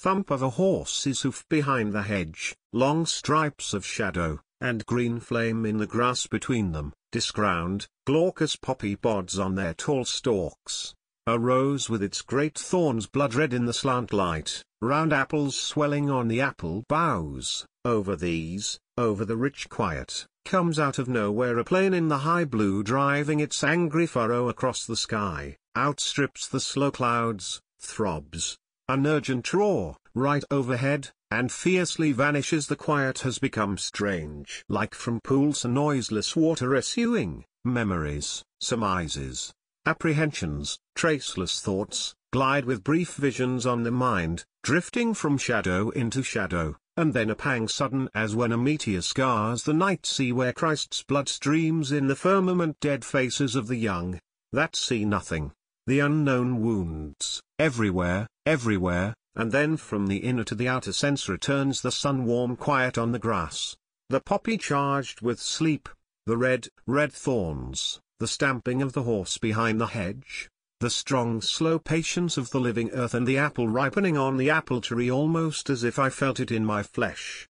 thump of a horse's hoof behind the hedge, long stripes of shadow, and green flame in the grass between them, discrowned, glaucous poppy pods on their tall stalks, a rose with its great thorns blood-red in the slant light, round apples swelling on the apple boughs, over these, over the rich quiet, comes out of nowhere a plane in the high blue driving its angry furrow across the sky, outstrips the slow clouds, throbs, an urgent roar, right overhead, and fiercely vanishes the quiet has become strange. Like from pools a noiseless water issuing, memories, surmises, apprehensions, traceless thoughts, glide with brief visions on the mind, drifting from shadow into shadow, and then a pang sudden as when a meteor scars the night sea where Christ's blood streams in the firmament dead faces of the young, that see nothing, the unknown wounds, everywhere, everywhere, and then from the inner to the outer sense returns the sun warm quiet on the grass, the poppy charged with sleep, the red, red thorns, the stamping of the horse behind the hedge, the strong slow patience of the living earth and the apple ripening on the apple tree almost as if I felt it in my flesh.